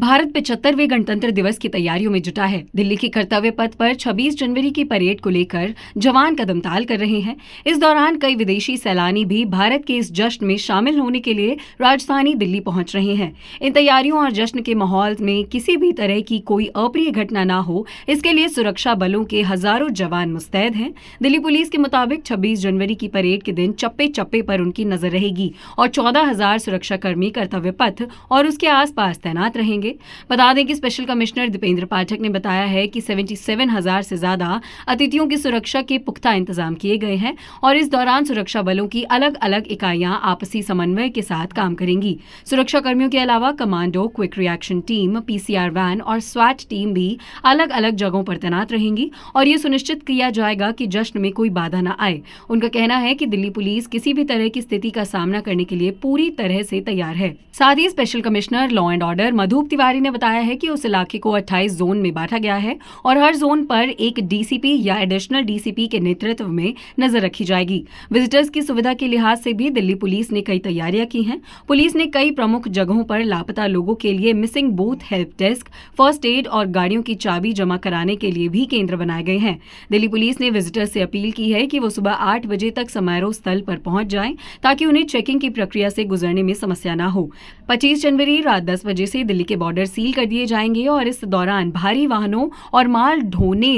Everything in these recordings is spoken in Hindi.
भारत पचहत्तरवे गणतंत्र दिवस की तैयारियों में जुटा है दिल्ली के कर्तव्य पथ पर 26 जनवरी की परेड को लेकर जवान कदम ताल कर रहे हैं इस दौरान कई विदेशी सैलानी भी भारत के इस जश्न में शामिल होने के लिए राजधानी दिल्ली पहुंच रहे हैं इन तैयारियों और जश्न के माहौल में किसी भी तरह की कोई अप्रिय घटना न हो इसके लिए सुरक्षा बलों के हजारों जवान मुस्तैद हैं दिल्ली पुलिस के मुताबिक छब्बीस जनवरी की परेड के दिन चप्पे चप्पे पर उनकी नजर रहेगी और चौदह सुरक्षाकर्मी कर्तव्य पथ और उसके आसपास तैनात रहेंगे होंगे बता दें कि स्पेशल कमिश्नर दीपेंद्र पाठक ने बताया है कि 77,000 से ज़्यादा अतिथियों की सुरक्षा के पुख्ता इंतजाम किए गए हैं और इस दौरान सुरक्षा बलों की अलग अलग इकाइयां आपसी समन्वय के साथ काम करेंगी सुरक्षा कर्मियों के अलावा commando quick reaction team PCR van और स्वैट टीम भी अलग अलग जगहों पर तैनात रहेंगी और ये सुनिश्चित किया जाएगा कि जश्न में कोई बाधा न आए उनका कहना है कि दिल्ली पुलिस किसी भी तरह की स्थिति का सामना करने के लिए पूरी तरह से तैयार है साथ ही special commissioner law and order Madhu Tiwari ने बताया है कि उस इलाके को 28 जोन में बांटा गया है और हर जोन पर एक डीसीपी या एडिशनल डीसीपी के नेतृत्व में नजर रखी जाएगी विजिटर्स की सुविधा के लिहाज से भी दिल्ली पुलिस ने कई तैयारियां की हैं पुलिस ने कई प्रमुख जगहों पर लापता लोगों के लिए missing booth help desk first aid और गाड़ियों की चाबी जमा कराने के लिए भी केंद्र बनाए गए हैं दिल्ली पुलिस ने विजिटर्स से अपील की है कि वो सुबह आठ बजे तक समारोह स्थल पर पहुंच जाएं ताकि उन्हें चेकिंग की प्रक्रिया से गुजरने में समस्या न हो पच्चीस जनवरी रात दस बजे से दिल्ली के बॉर्डर सील कर दिए जाएंगे और इस दौरान भारी वाहनों और माल ढोने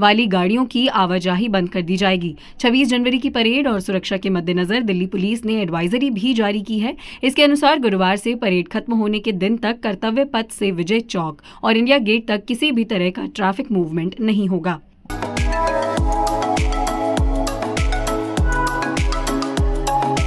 वाली गाड़ियों की आवाजाही बंद कर दी जाएगी छब्बीस जनवरी की परेड और सुरक्षा के मद्देनजर दिल्ली पुलिस ने एडवाइजरी भी जारी की है इसके अनुसार गुरुवार से परेड खत्म होने के दिन तक कर्तव्य पथ से विजय चौक और इंडिया गेट तक किसी भी तरह का ट्रैफिक मूवमेंट नहीं होगा